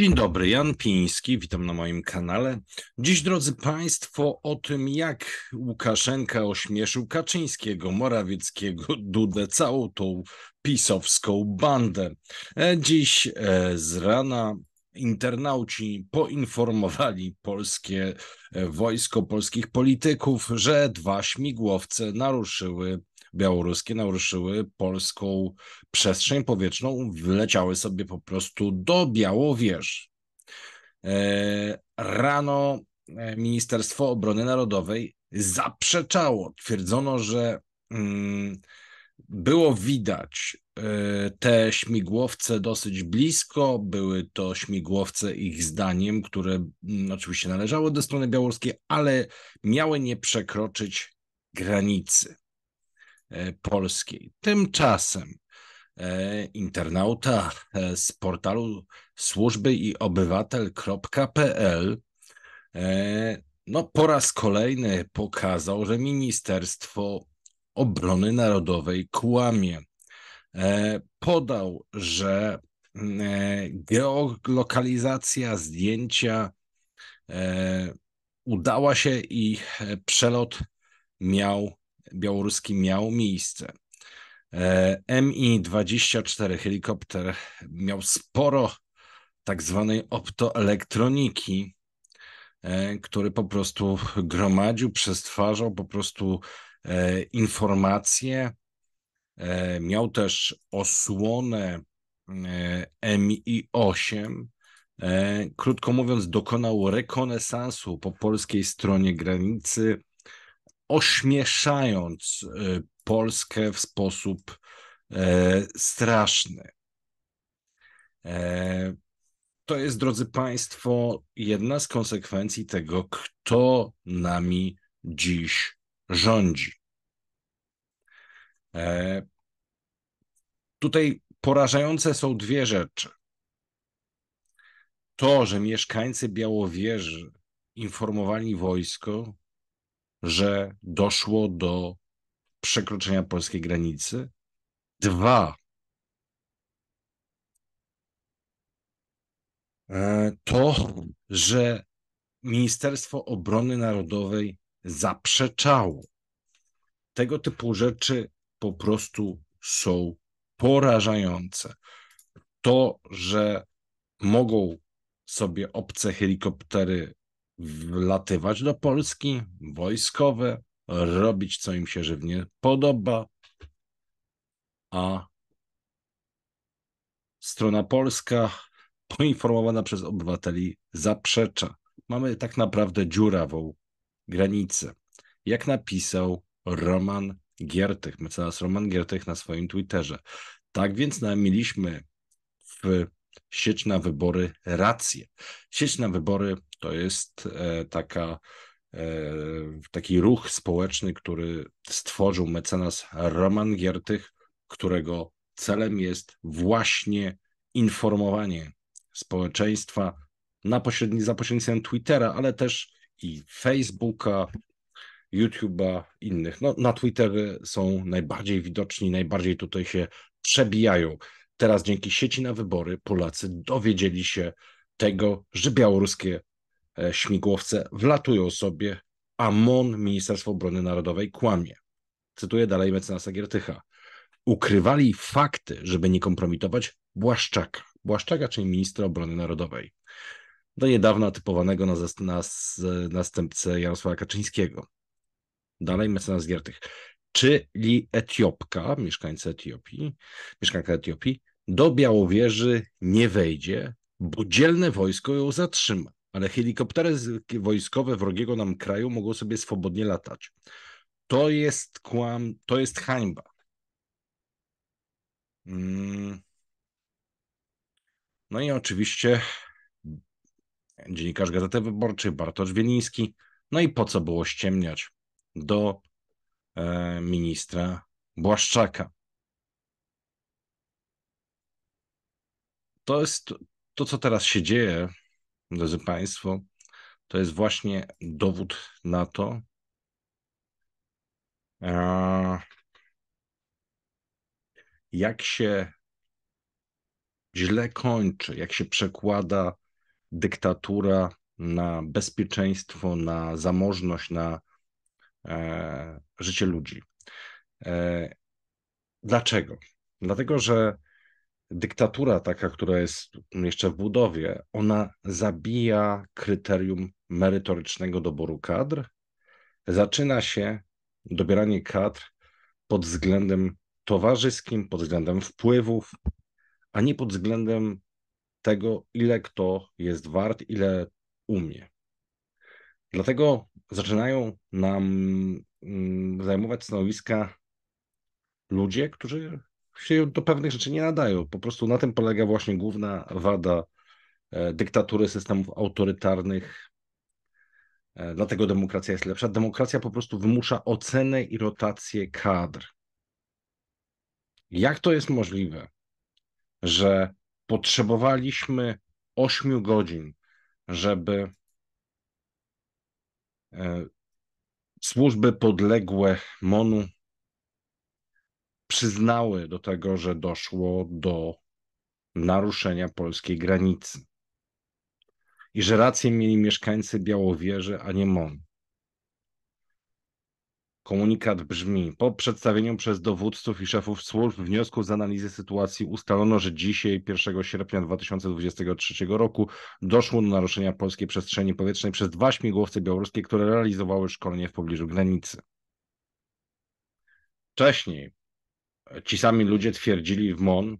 Dzień dobry, Jan Piński, witam na moim kanale. Dziś, drodzy Państwo, o tym, jak Łukaszenka ośmieszył Kaczyńskiego, Morawieckiego, Dudę, całą tą pisowską bandę. E, dziś e, z rana internauci poinformowali polskie e, wojsko, polskich polityków, że dwa śmigłowce naruszyły białoruskie naruszyły polską przestrzeń powietrzną, wyleciały sobie po prostu do Białowieży. E, rano e, Ministerstwo Obrony Narodowej zaprzeczało. Twierdzono, że mm, było widać e, te śmigłowce dosyć blisko. Były to śmigłowce ich zdaniem, które mm, oczywiście należały do strony białoruskiej, ale miały nie przekroczyć granicy. E, polskiej. Tymczasem e, internauta e, z portalu służby i obywatel.pl no, po raz kolejny pokazał, że Ministerstwo Obrony Narodowej kłamie. Podał, że geolokalizacja zdjęcia udała się i przelot miał białoruski miał miejsce. E, Mi-24 helikopter miał sporo tak zwanej optoelektroniki, e, który po prostu gromadził, przestwarzał po prostu e, informacje. Miał też osłonę Mi-8. Krótko mówiąc, dokonał rekonesansu po polskiej stronie granicy ośmieszając y, Polskę w sposób e, straszny. E, to jest, drodzy Państwo, jedna z konsekwencji tego, kto nami dziś rządzi. E, tutaj porażające są dwie rzeczy. To, że mieszkańcy Białowieży informowali wojsko, że doszło do przekroczenia polskiej granicy. Dwa, e, to, że Ministerstwo Obrony Narodowej zaprzeczało. Tego typu rzeczy po prostu są porażające. To, że mogą sobie obce helikoptery wlatywać do Polski, wojskowe, robić co im się żywnie podoba, a strona polska poinformowana przez obywateli zaprzecza. Mamy tak naprawdę dziurawą granicę. Jak napisał Roman Giertych, mecenas Roman Giertych na swoim Twitterze. Tak więc mieliśmy w sieć na wybory rację. Sieć na wybory to jest e, taka, e, taki ruch społeczny, który stworzył mecenas Roman Giertych, którego celem jest właśnie informowanie społeczeństwa na pośredni, za pośrednictwem Twittera, ale też i Facebooka, YouTube'a, innych. No, na Twittery są najbardziej widoczni, najbardziej tutaj się przebijają. Teraz dzięki sieci na wybory Polacy dowiedzieli się tego, że białoruskie E, śmigłowce wlatują sobie, a MON, Ministerstwo Obrony Narodowej, kłamie. Cytuję dalej mecenasa Giertycha. Ukrywali fakty, żeby nie kompromitować Błaszczaka. Błaszczaka, czyli ministra obrony narodowej. Do niedawna typowanego na, zast- na następcę Jarosława Kaczyńskiego. Dalej mecenas Giertych. Czyli Etiopka, mieszkańca Etiopii, mieszkanka Etiopii, do Białowieży nie wejdzie, bo dzielne wojsko ją zatrzyma ale helikoptery wojskowe wrogiego nam kraju mogą sobie swobodnie latać. To jest kłam, to jest hańba. Mm. No i oczywiście dziennikarz Gazety Wyborczej Bartosz Wieliński. No i po co było ściemniać do e, ministra Błaszczaka? To jest to, co teraz się dzieje drodzy Państwo, to jest właśnie dowód na to, jak się źle kończy, jak się przekłada dyktatura na bezpieczeństwo, na zamożność, na e, życie ludzi. E, dlaczego? Dlatego, że dyktatura taka, która jest jeszcze w budowie, ona zabija kryterium merytorycznego doboru kadr. Zaczyna się dobieranie kadr pod względem towarzyskim, pod względem wpływów, a nie pod względem tego, ile kto jest wart, ile umie. Dlatego zaczynają nam mm, zajmować stanowiska ludzie, którzy się do pewnych rzeczy nie nadają. Po prostu na tym polega właśnie główna wada e, dyktatury systemów autorytarnych. E, dlatego demokracja jest lepsza. Demokracja po prostu wymusza ocenę i rotację kadr. Jak to jest możliwe, że potrzebowaliśmy 8 godzin, żeby e, służby podległe MONU przyznały do tego, że doszło do naruszenia polskiej granicy i że rację mieli mieszkańcy Białowieży, a nie MON. Komunikat brzmi: Po przedstawieniu przez dowódców i szefów służb wniosków z analizy sytuacji ustalono, że dzisiaj, 1 sierpnia 2023 roku, doszło do naruszenia polskiej przestrzeni powietrznej przez dwa śmigłowce białoruskie, które realizowały szkolenie w pobliżu granicy. Wcześniej Ci sami ludzie twierdzili w MON,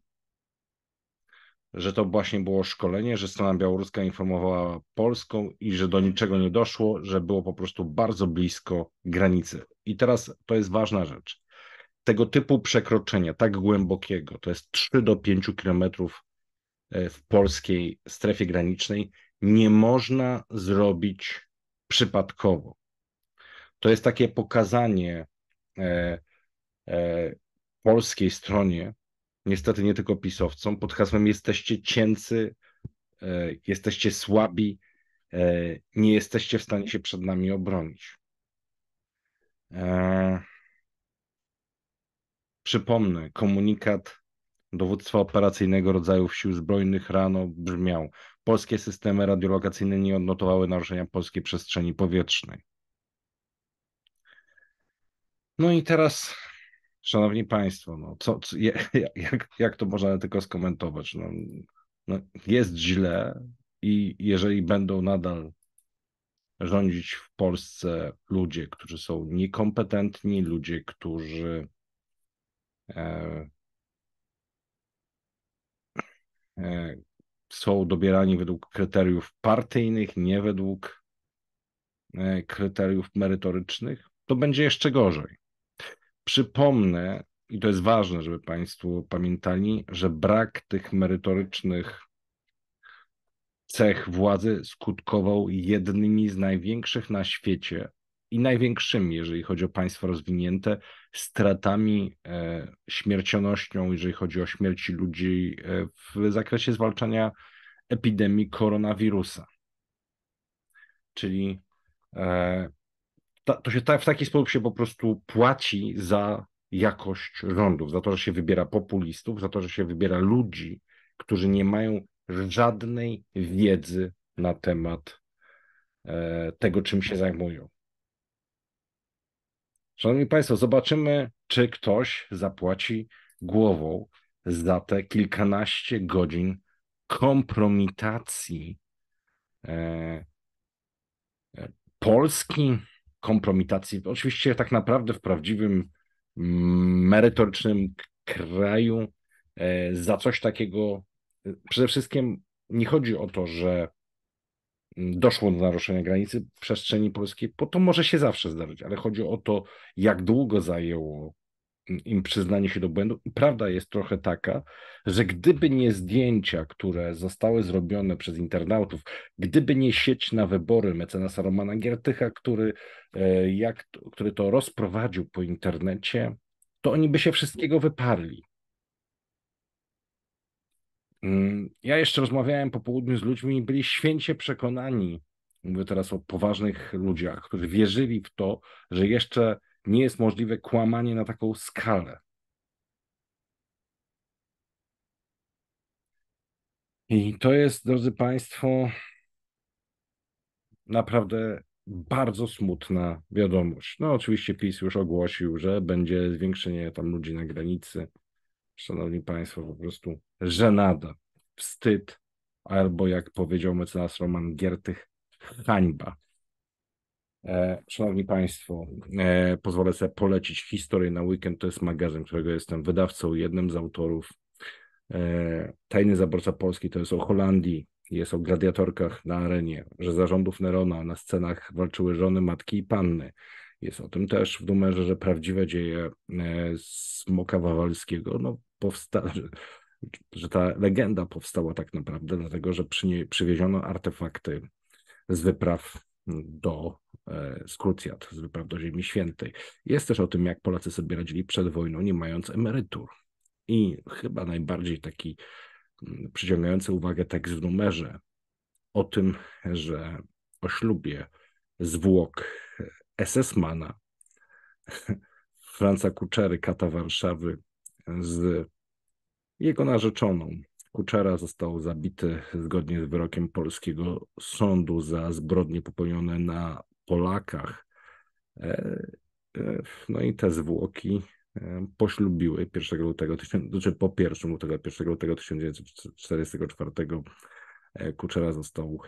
że to właśnie było szkolenie, że strona białoruska informowała Polską i że do niczego nie doszło, że było po prostu bardzo blisko granicy. I teraz to jest ważna rzecz. Tego typu przekroczenia, tak głębokiego, to jest 3 do 5 kilometrów e, w polskiej strefie granicznej, nie można zrobić przypadkowo. To jest takie pokazanie e, e, polskiej stronie, niestety nie tylko pisowcom, pod hasłem jesteście cięcy, e, jesteście słabi, e, nie jesteście w stanie się przed nami obronić. E, przypomnę, komunikat dowództwa operacyjnego rodzajów sił zbrojnych rano brzmiał: Polskie systemy radiolokacyjne nie odnotowały naruszenia polskiej przestrzeni powietrznej. No i teraz Szanowni Państwo, no, co, co jak, jak to można tylko skomentować? No, no, jest źle i jeżeli będą nadal rządzić w Polsce ludzie, którzy są niekompetentni, ludzie, którzy e, e, są dobierani według kryteriów partyjnych, nie według e, kryteriów merytorycznych, to będzie jeszcze gorzej. Przypomnę, i to jest ważne, żeby Państwo pamiętali, że brak tych merytorycznych cech władzy skutkował jednymi z największych na świecie i największymi, jeżeli chodzi o państwa rozwinięte, stratami, e, śmiercionością, jeżeli chodzi o śmierci ludzi e, w zakresie zwalczania epidemii koronawirusa. Czyli e, to się ta, w taki sposób się po prostu płaci za jakość rządów, za to, że się wybiera populistów, za to, że się wybiera ludzi, którzy nie mają żadnej wiedzy na temat e, tego, czym się zajmują. Szanowni Państwo, zobaczymy, czy ktoś zapłaci głową za te kilkanaście godzin kompromitacji e, e Polski, kompromitacji. Oczywiście tak naprawdę w prawdziwym, mm, merytorycznym kraju e, za coś takiego e, przede wszystkim nie chodzi o to, że mm, doszło do naruszenia granicy przestrzeni polskiej, bo to może się zawsze zdarzyć, ale chodzi o to, jak długo zajęło im przyznanie się do błędu. Prawda jest trochę taka, że gdyby nie zdjęcia, które zostały zrobione przez internautów, gdyby nie sieć na wybory mecenasa Romana Giertycha, który, e, jak, który to rozprowadził po internecie, to oni by się wszystkiego wyparli. Mm, ja jeszcze rozmawiałem po południu z ludźmi i byli święcie przekonani, mówię teraz o poważnych ludziach, którzy wierzyli w to, że jeszcze nie jest możliwe kłamanie na taką skalę. I to jest, drodzy Państwo, naprawdę bardzo smutna wiadomość. No oczywiście PiS już ogłosił, że będzie zwiększenie tam ludzi na granicy. Szanowni Państwo, po prostu żenada, wstyd, albo jak powiedział mecenas Roman Giertych, hańba. E, szanowni Państwo, e, pozwolę sobie polecić historię na weekend. To jest magazyn, którego jestem wydawcą, jednym z autorów. E, Tajny Zaborca Polski to jest o Holandii, jest o gladiatorkach na arenie, że zarządów Nerona na scenach walczyły żony, matki i panny. Jest o tym też w numerze, że prawdziwe dzieje Smoka Wawalskiego no, powsta- że ta legenda powstała tak naprawdę, dlatego że niej przywieziono artefakty z wypraw do E, z krucjat, z wypraw do Ziemi Świętej. Jest też o tym, jak Polacy sobie radzili przed wojną, nie mając emerytur. I chyba najbardziej taki mm, przyciągający uwagę tekst w numerze o tym, że o ślubie zwłok e, SS-mana Franca Kuczery, kata Warszawy, z jego narzeczoną. Kuczera został zabity zgodnie z wyrokiem polskiego sądu za zbrodnie popełnione na Polakach. E, e, no i te zwłoki e, poślubiły 1 lutego, znaczy po 1 lutego, 1 lutego 1944 Kuczera został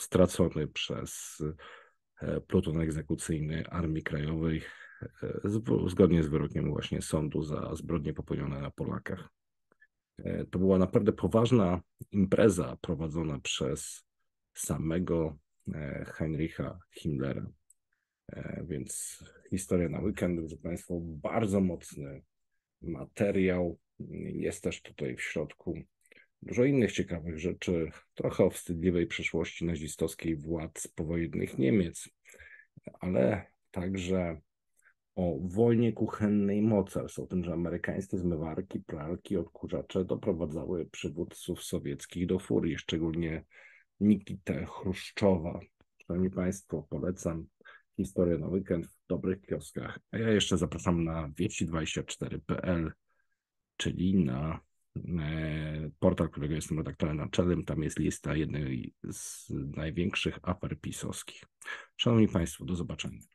stracony przez pluton egzekucyjny Armii Krajowej zgodnie z wyrokiem właśnie sądu za zbrodnie popełnione na Polakach. To była naprawdę poważna impreza prowadzona przez samego E, Heinricha Himmlera. E, więc historia na weekend, proszę Państwa, bardzo mocny materiał. Jest też tutaj w środku dużo innych ciekawych rzeczy, trochę o wstydliwej przeszłości nazistowskiej władz powojennych Niemiec, ale także o wojnie kuchennej mocarstw, o tym, że amerykańskie zmywarki, pralki, odkurzacze doprowadzały przywódców sowieckich do furii, szczególnie Nikita Chruszczowa. Szanowni Państwo, polecam historię na weekend w dobrych kioskach. A ja jeszcze zapraszam na wieści24.pl, czyli na e, portal, którego jestem redaktorem naczelnym. Tam jest lista jednej z największych afer pisowskich. Szanowni Państwo, do zobaczenia.